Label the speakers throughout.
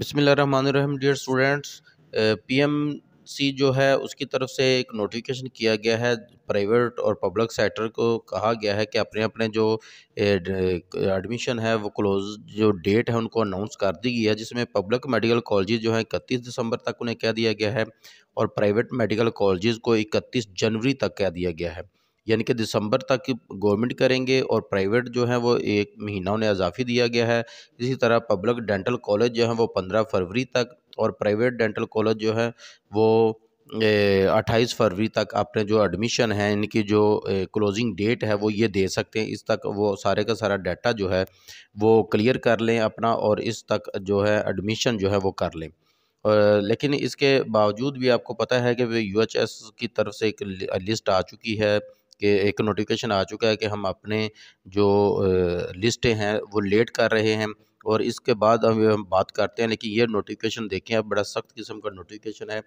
Speaker 1: बसमिल dear students PMC जो है उसकी तरफ से एक नोटिफिकेशन किया गया है प्राइवेट और पब्लिक सेक्टर को कहा गया है कि अपने अपने जो एडमिशन है वो क्लोज जो डेट है उनको अनाउंस कर दी गई है जिसमें पब्लिक मेडिकल कॉलेज जो है इकतीस दिसंबर तक उन्हें कह दिया गया है और प्राइवेट मेडिकल कॉलेज को इकतीस जनवरी तक कह दिया गया है यानी कि दिसंबर तक गवर्नमेंट करेंगे और प्राइवेट जो है वो एक महीना उन्हें अजाफी दिया गया है इसी तरह पब्लिक डेंटल कॉलेज जो है वो पंद्रह फरवरी तक और प्राइवेट डेंटल कॉलेज जो है वो अट्ठाईस फरवरी तक अपने जो एडमिशन है इनकी जो क्लोजिंग डेट है वो ये दे सकते हैं इस तक वो सारे का सारा डाटा जो है वो क्लियर कर लें अपना और इस तक जो है एडमिशन जो है वो कर लें लेकिन इसके बावजूद भी आपको पता है कि यूएचएस की तरफ से एक लिस्ट आ चुकी है कि एक नोटिफिकेशन आ चुका है कि हम अपने जो लिस्टें हैं वो लेट कर रहे हैं और इसके बाद हम बात करते हैं लेकिन ये नोटिफिकेशन देखें आप बड़ा सख्त किस्म का नोटिफिकेशन है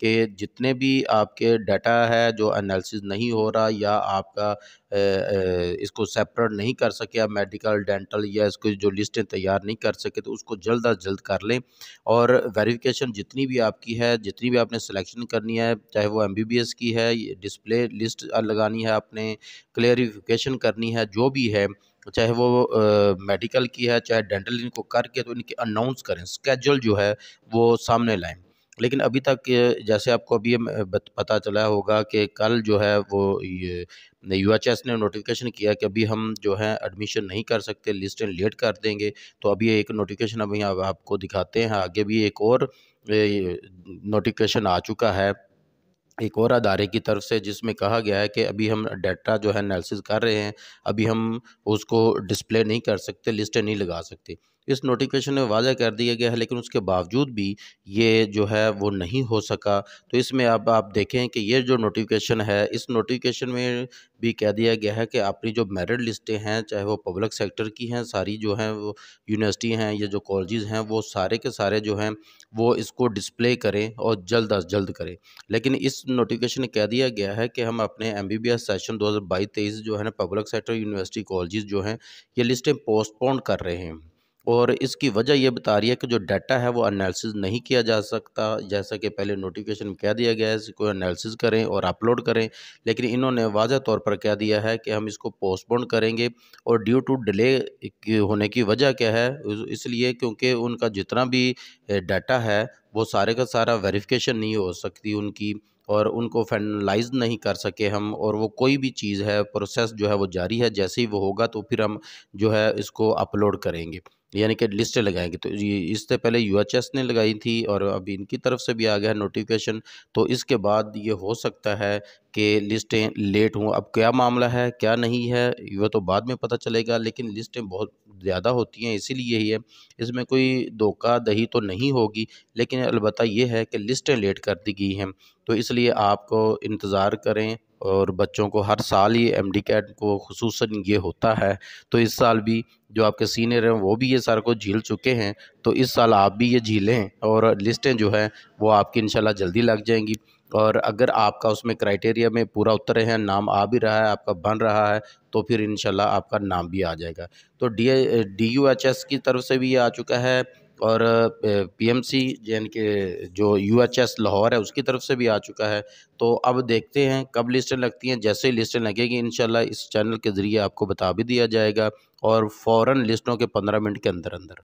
Speaker 1: कि जितने भी आपके डाटा है जो एनालिसिस नहीं हो रहा या आपका ए, ए, इसको सेपरेट नहीं कर सके आप मेडिकल डेंटल या इसको जो लिस्टें तैयार नहीं कर सके तो उसको जल्द अज जल्द कर लें और वेरिफिकेशन जितनी भी आपकी है जितनी भी आपने सिलेक्शन करनी है चाहे वो एमबीबीएस की है डिस्प्ले लिस्ट लगानी है आपने क्लेरिफिकेशन करनी है जो भी है तो चाहे वो मेडिकल की है चाहे डेंटल इनको करके तो इनके अनाउंस करें स्केजल जो है वो सामने लाएँ लेकिन अभी तक जैसे आपको अभी पता चला होगा कि कल जो है वो ये यू एच एस ने नोटिफिकेशन किया कि अभी हम जो है एडमिशन नहीं कर सकते लिस्ट लेट कर देंगे तो अभी एक नोटिफिकेशन अभी आप, आपको दिखाते हैं आगे भी एक और नोटिफिकेशन आ चुका है एक और अदारे की तरफ से जिसमें कहा गया है कि अभी हम डाटा जो है एनालिसिस कर रहे हैं अभी हम उसको डिस्प्ले नहीं कर सकते लिस्टें नहीं लगा सकते इस नोटिफिकेशन में वाजह कर दिया गया है लेकिन उसके बावजूद भी ये जो है वो नहीं हो सका तो इसमें अब आप देखें कि ये जो नोटिफिकेशन है इस नोटिफिकेशन में भी कह दिया गया है कि अपनी जो मेरिट लिस्टें हैं चाहे वो पब्लिक सेक्टर की हैं सारी जो हैं वो यूनिवर्सिटी हैं या जो कॉलेजेस हैं वो सारे के सारे जो हैं वो इसको डिस्प्ले करें और जल्द अज जल्द करें लेकिन इस नोटिफिकेशन में कह दिया गया है कि हम अपने M B B S session दो हज़ार बाईस तेईस जो है ना पब्लिक सेक्टर यूनिवर्सिटी कॉलेज जो हैं ये लिस्टें पोस्टपोन कर रहे हैं और इसकी वजह यह बता रही है कि जो डाटा है वो एनालिसिस नहीं किया जा सकता जैसा कि पहले नोटिफिकेशन में कह दिया गया है इसको एनालिसिस करें और अपलोड करें लेकिन इन्होंने वाजह तौर पर कह दिया है कि हम इसको पोस्टपोन करेंगे और ड्यू टू डिले होने की वजह क्या है इसलिए क्योंकि उनका जितना भी डाटा है वो सारे का सारा वेरिफिकेशन नहीं हो सकती उनकी और उनको फाइनलाइज नहीं कर सके हम और वो कोई भी चीज़ है प्रोसेस जो है वो जारी है जैसे ही वो होगा तो फिर हम जो है इसको अपलोड करेंगे यानी कि लिस्ट लगाएंगे तो ये इससे पहले यूएचएस ने लगाई थी और अभी इनकी तरफ से भी आ गया है नोटिफिकेशन तो इसके बाद ये हो सकता है कि लिस्टें लेट हों अब क्या मामला है क्या नहीं है यह तो बाद में पता चलेगा लेकिन लिस्टें बहुत ज़्यादा होती हैं इसीलिए ही है इसमें कोई धोखा दही तो नहीं होगी लेकिन अलबत्त यह है कि लिस्टें लेट कर दी गई हैं तो इसलिए आपको इंतज़ार करें और बच्चों को हर साल ही एम डी कैट को खसूस ये होता है तो इस साल भी जो आपके सीनियर हैं वो भी ये सारे को झील चुके हैं तो इस साल आप भी ये झीलें और लिस्टें जो हैं वो आपकी इंशाल्लाह जल्दी लग जाएंगी और अगर आपका उसमें क्राइटेरिया में पूरा उतर है नाम आ भी रहा है आपका बन रहा है तो फिर इन आपका नाम भी आ जाएगा तो D D U H S की तरफ से भी ये आ चुका है और पीएमसी एम के जो यूएचएस लाहौर है उसकी तरफ से भी आ चुका है तो अब देखते हैं कब लिस्टें लगती हैं जैसे ही लिस्टें लगेगी इन इस चैनल के ज़रिए आपको बता भी दिया जाएगा और फ़ौर लिस्टों के पंद्रह मिनट के अंदर अंदर